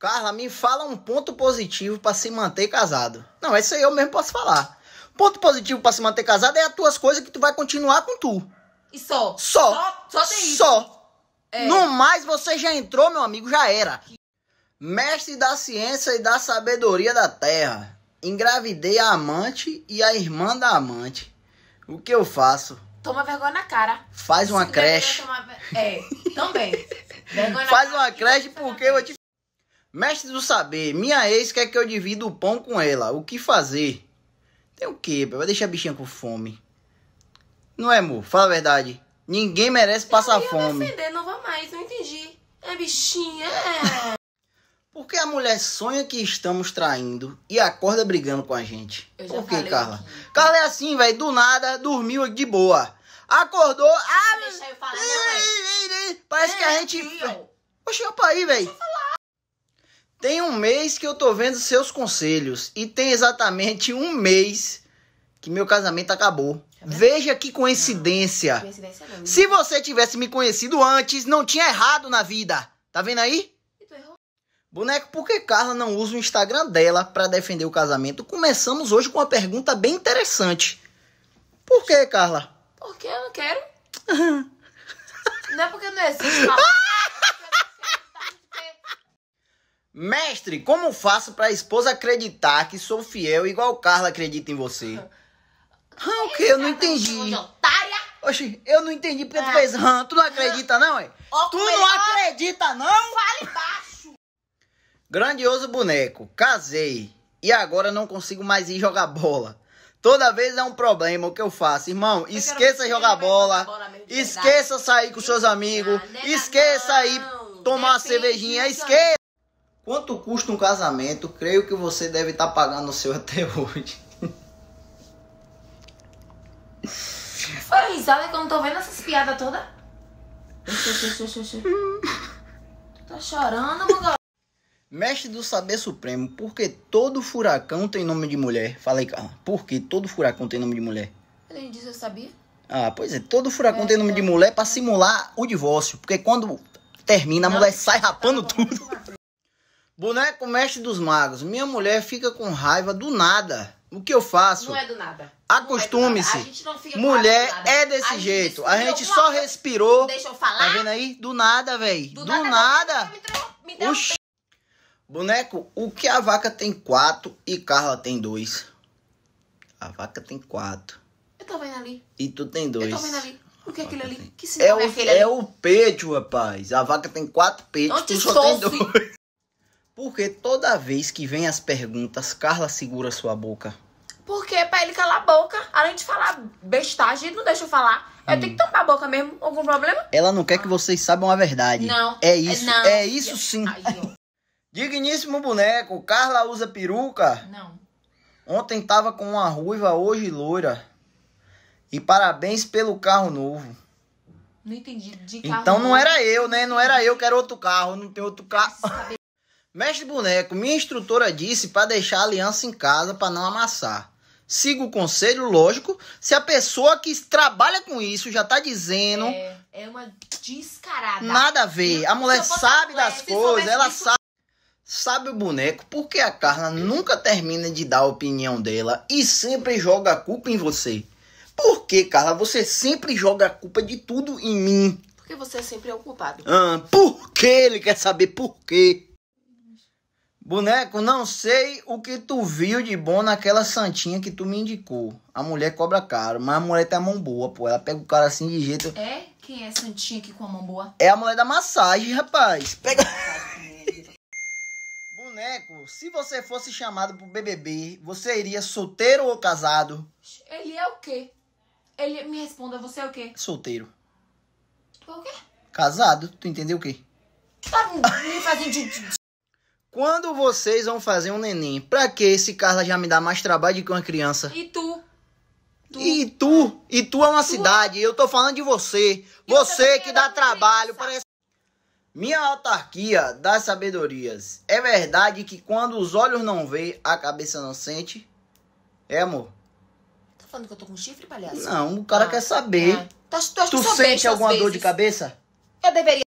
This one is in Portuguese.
Carla, me fala um ponto positivo para se manter casado. Não, isso aí eu mesmo posso falar. Ponto positivo para se manter casado é as tuas coisas que tu vai continuar com tu. E só. Só. Só, só tem isso. Só. É. No mais, você já entrou, meu amigo, já era. Mestre da ciência e da sabedoria da terra. Engravidei a amante e a irmã da amante. O que eu faço? Toma vergonha na cara. Faz uma creche. Tomar... É, também. Faz uma creche porque eu vou te Mestre do saber, minha ex quer que eu divida o pão com ela. O que fazer? Tem o quê? Vai deixar a bichinha com fome. Não é, amor? Fala a verdade. Ninguém merece passar eu fome. Defender, não vou mais, não entendi. É bichinha, é. que a mulher sonha que estamos traindo e acorda brigando com a gente. Eu Por que, Carla? Aqui. Carla é assim, velho. Do nada, dormiu de boa. Acordou. Ah, Deixa eu falar, né, Parece é, que a gente. Oxe, opa aí, velho. Tem um mês que eu tô vendo seus conselhos e tem exatamente um mês que meu casamento acabou. É Veja que coincidência. Não, coincidência não. Se você tivesse me conhecido antes, não tinha errado na vida. Tá vendo aí? Boneco, por que Carla não usa o Instagram dela para defender o casamento? Começamos hoje com uma pergunta bem interessante. Por que, Carla? Porque eu não quero. não é porque não existe uma... Mestre, como faço para a esposa acreditar que sou fiel igual Carla acredita em você? Ah, o que? Eu não é entendi. Oxi, eu não entendi porque tu é. fez ram. Tu não acredita, não, é? Tu não acredita, não? Fale baixo. Grandioso boneco, casei. E agora não consigo mais ir jogar bola. Toda vez é um problema o que eu faço. Irmão, eu esqueça jogar bola. bola esqueça sair com seus amigos. esqueça ir tomar uma cervejinha. Esqueça. Quanto custa um casamento? Creio que você deve estar tá pagando o seu até hoje. Foi risada que eu não tô vendo essas piadas todas. tá chorando, mongol? Mestre do Saber Supremo, porque todo furacão tem nome de mulher? Falei, Carla, ah, por que todo furacão tem nome de mulher? Ele disse, eu sabia. Ah, pois é, todo furacão é, tem nome de é. mulher para simular o divórcio, porque quando termina, a não, mulher sai rapando tá tudo. Boneco Mestre dos Magos. Minha mulher fica com raiva do nada. O que eu faço? Não é do nada. Acostume-se. É mulher é desse a jeito. a gente só coisa. respirou. Deixa eu tá falar. Tá vendo aí? Do nada, velho. Do, do, nada. nada. Me deu, me Boneco, o que a vaca tem quatro e Carla tem dois? A vaca tem quatro. Eu tô vendo ali. E tu tem dois. Eu tô vendo ali. O que é aquele ali? Tem... Que se é, é o, aquele ali? É o peito, rapaz. A vaca tem quatro peitos, tu só tem dois. Porque toda vez que vem as perguntas, Carla segura sua boca. Porque é pra ele calar a boca, além de falar bestagem, ele não deixa eu falar. Eu hum. tenho que tampar a boca mesmo. Algum problema? Ela não quer que vocês saibam a verdade. Não. É isso. É não. É isso sim. Ai, Digníssimo boneco, Carla usa peruca? Não. Ontem tava com uma ruiva, hoje loira. E parabéns pelo carro novo. Não entendi. De então carro então não era eu, né? Não era eu que era outro carro. Não tem outro carro. Mestre Boneco, minha instrutora disse para deixar a aliança em casa para não amassar. Siga o conselho, lógico. Se a pessoa que trabalha com isso já tá dizendo. É, é uma descarada. Nada a ver. A mulher sabe das coisas, ela sabe. Sabe o boneco porque a Carla nunca termina de dar a opinião dela e sempre joga a culpa em você. Por que, Carla, você sempre joga a culpa de tudo em mim? Porque você sempre é o culpado. Ah, por que ele quer saber por quê? Boneco, não sei o que tu viu de bom naquela santinha que tu me indicou. A mulher cobra caro, mas a mulher tem a mão boa, pô. Ela pega o cara assim de jeito. É? Quem é a santinha aqui com a mão boa? É a mulher da massagem, rapaz. Pega. Boneco, se você fosse chamado pro BBB, você iria solteiro ou casado? Ele é o quê? Ele me responda, você é o quê? Solteiro. Tu é o quê? Casado, tu entendeu o quê? Tá me fazendo de... Quando vocês vão fazer um neném? Pra que esse Carla já me dá mais trabalho do que uma criança? E tu? tu? E tu? E tu é uma tu? cidade. Eu tô falando de você. E você que dá trabalho. Parece... Minha autarquia das sabedorias. É verdade que quando os olhos não veem, a cabeça não sente? É, amor? Tá falando que eu tô com chifre, palhaço? Não, o cara ah, quer saber. É. Tu, tu, tu sente alguma vezes. dor de cabeça? Eu deveria.